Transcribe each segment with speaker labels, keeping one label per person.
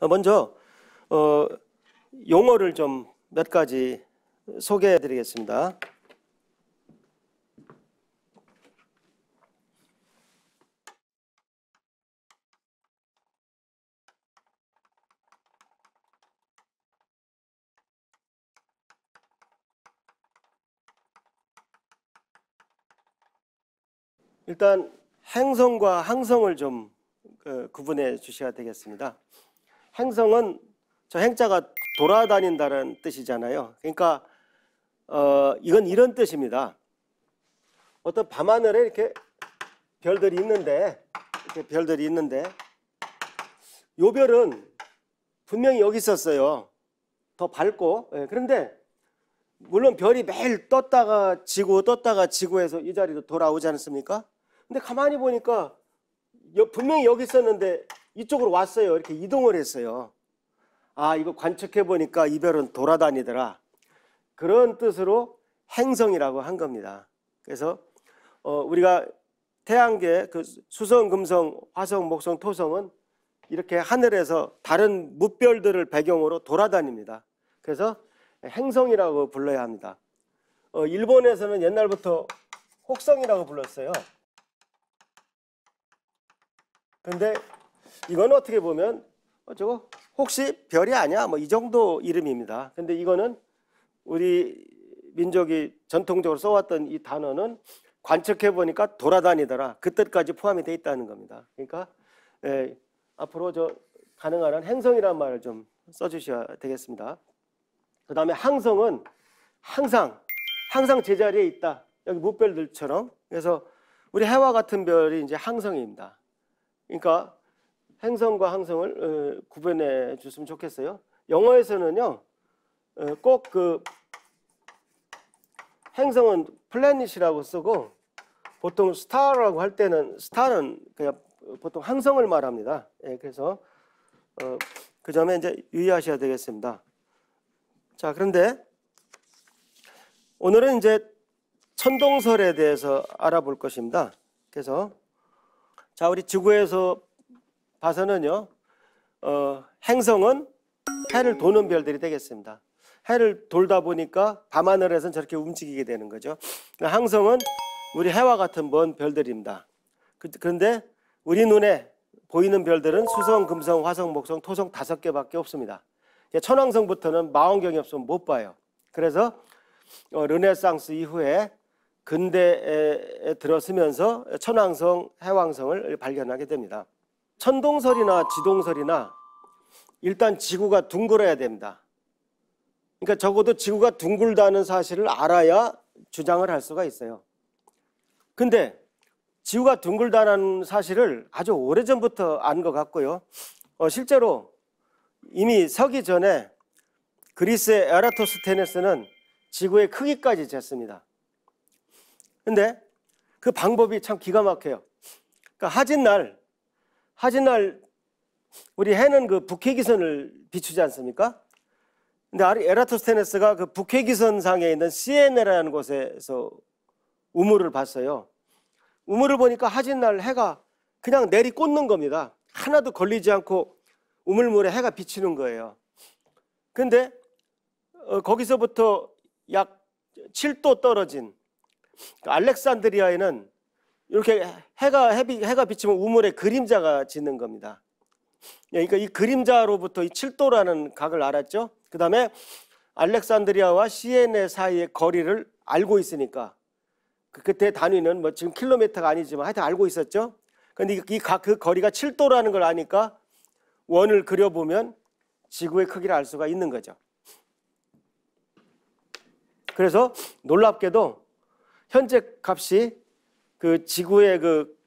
Speaker 1: 어, 먼저 어, 용어를 좀 몇 가지 소개해 드리겠습니다. 일단 행성과 항성을 좀 어, 구분해 주셔야 되겠습니다. 행성은 저 행자가 돌아다닌다는 뜻이잖아요. 그러니까 어, 이건 이런 뜻입니다. 어떤 밤하늘에 이렇게 별들이 있는데 이렇게 별들이 있는데 요 별은 분명히 여기 있었어요. 더 밝고 예, 그런데 물론 별이 매일 떴다가 지고 떴다가 지고 해서 이 자리로 돌아오지 않습니까? 근데 가만히 보니까 분명히 여기 있었는데 이쪽으로 왔어요. 이렇게 이동을 했어요. 아, 이거 관측해 보니까 이별은 돌아다니더라. 그런 뜻으로 행성이라고 한 겁니다. 그래서 어, 우리가 태양계 그 수성, 금성, 화성, 목성, 토성은 이렇게 하늘에서 다른 무별들을 배경으로 돌아다닙니다. 그래서 행성이라고 불러야 합니다. 어, 일본에서는 옛날부터 혹성이라고 불렀어요. 근데 이건 어떻게 보면 어, 저거 혹시 별이 아니야? 뭐 이 정도 이름입니다. 근데 이거는 우리 민족이 전통적으로 써왔던 이 단어는 관측해 보니까 돌아다니더라 그 뜻까지 포함이 돼 있다는 겁니다. 그러니까 에, 예, 앞으로 저 가능한 한 행성이라는 말을 좀 써주셔야 되겠습니다. 그 다음에 항성은 항상 항상 제자리에 있다. 여기 무별들처럼 그래서 우리 해와 같은 별이 이제 항성입니다. 그러니까 행성과 항성을 어, 구분해 줬으면 좋겠어요. 영어에서는요, 어, 꼭그 행성은 플래닛이라고 쓰고 보통 스타라고 할 때는 스타는 그냥 보통 항성을 말합니다. 예, 그래서 어, 그 점에 이제 유의하셔야 되겠습니다. 자, 그런데 오늘은 이제 천동설에 대해서 알아볼 것입니다. 그래서 자, 우리 지구에서 봐서는요. 어, 행성은 해를 도는 별들이 되겠습니다. 해를 돌다 보니까 밤하늘에선 저렇게 움직이게 되는 거죠. 그러니까 항성은 우리 해와 같은 먼 별들입니다. 그, 그런데 우리 눈에 보이는 별들은 수성, 금성, 화성, 목성, 토성 다섯 개밖에 없습니다. 천왕성부터는 망원경이 없으면 못 봐요. 그래서 어, 르네상스 이후에 근대에 들어서면서 천왕성, 해왕성을 발견하게 됩니다. 천동설이나 지동설이나 일단 지구가 둥글어야 됩니다. 그러니까 적어도 지구가 둥글다는 사실을 알아야 주장을 할 수가 있어요. 근데 지구가 둥글다는 사실을 아주 오래전부터 안것 같고요. 어, 실제로 이미 서기 전에 그리스의 에라토스테네스는 지구의 크기까지 쟀습니다. 근데 그 방법이 참 기가 막혀요. 그러니까 하진 날 하진날 우리 해는 그 북해기선을 비추지 않습니까? 근데 에라토스테네스가 그 북해기선 상에 있는 시에네라는 곳에서 우물을 봤어요. 우물을 보니까 하진날 해가 그냥 내리 꽂는 겁니다. 하나도 걸리지 않고 우물물에 해가 비치는 거예요. 근데 어, 거기서부터 약 7도 떨어진 그 알렉산드리아에는 이렇게 해가 해가 비치면 우물에 그림자가 짓는 겁니다. 예, 그러니까 이 그림자로부터 이 7도라는 각을 알았죠. 그 다음에 알렉산드리아와 시에네 사이의 거리를 알고 있으니까 그때 단위는 뭐 지금 킬로미터가 아니지만 하여튼 알고 있었죠. 근데 이 각 그 거리가 7도라는 걸 아니까 원을 그려보면 지구의 크기를 알 수가 있는 거죠. 그래서 놀랍게도 현재 값이 그 지구의 그,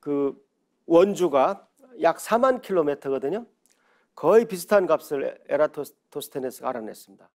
Speaker 1: 그 원주가 약 4만 킬로미터거든요. 거의 비슷한 값을 에라토스테네스가 알아냈습니다.